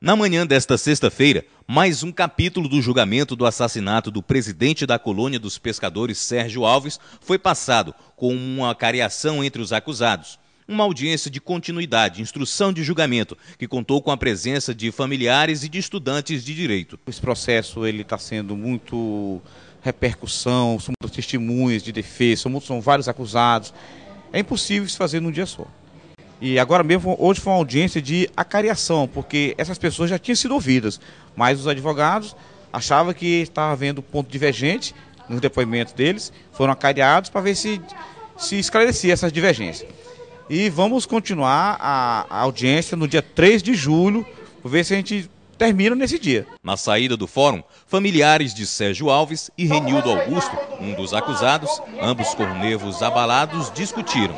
Na manhã desta sexta-feira, mais um capítulo do julgamento do assassinato do presidente da colônia dos pescadores Sérgio Alves foi passado com uma cariação entre os acusados. Uma audiência de continuidade, instrução de julgamento, que contou com a presença de familiares e de estudantes de direito. Esse processo ele está sendo muito repercussão, são muitos testemunhas de defesa, são, muitos, são vários acusados. É impossível se fazer num dia só. E agora mesmo, hoje foi uma audiência de acariação, porque essas pessoas já tinham sido ouvidas, mas os advogados achavam que estava havendo ponto divergente nos depoimentos deles, foram acariados para ver se, se esclarecia essas divergências. E vamos continuar a, a audiência no dia 3 de julho, para ver se a gente termina nesse dia. Na saída do fórum, familiares de Sérgio Alves e Renildo Augusto, um dos acusados, ambos com nervos abalados, discutiram.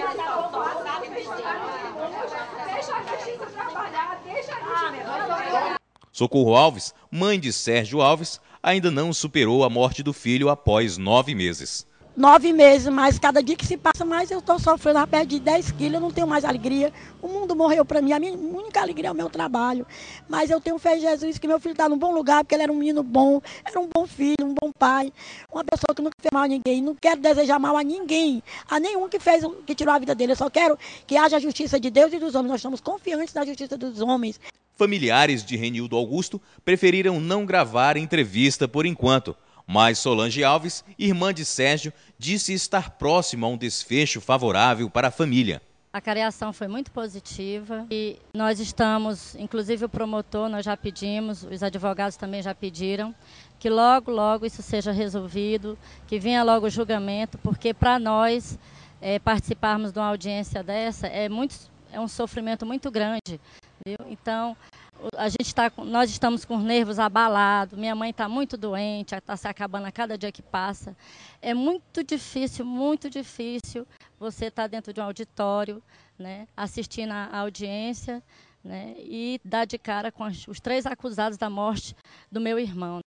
Socorro Alves, mãe de Sérgio Alves, ainda não superou a morte do filho após nove meses nove meses, mas cada dia que se passa mais eu estou sofrendo, já perdi 10 quilos, eu não tenho mais alegria. O mundo morreu para mim, a minha única alegria é o meu trabalho. Mas eu tenho fé em Jesus, que meu filho está num bom lugar, porque ele era um menino bom, era um bom filho, um bom pai, uma pessoa que nunca fez mal a ninguém. Não quero desejar mal a ninguém, a nenhum que fez, que tirou a vida dele. Eu só quero que haja a justiça de Deus e dos homens. Nós estamos confiantes na justiça dos homens. Familiares de Renildo Augusto preferiram não gravar entrevista por enquanto mas Solange Alves, irmã de Sérgio, disse estar próximo a um desfecho favorável para a família. A careação foi muito positiva e nós estamos, inclusive o promotor, nós já pedimos, os advogados também já pediram, que logo, logo isso seja resolvido, que venha logo o julgamento, porque para nós é, participarmos de uma audiência dessa é, muito, é um sofrimento muito grande. Viu? Então, a gente tá, nós estamos com os nervos abalados, minha mãe está muito doente, está se acabando a cada dia que passa. É muito difícil, muito difícil você estar tá dentro de um auditório, né, assistindo a audiência né, e dar de cara com os três acusados da morte do meu irmão.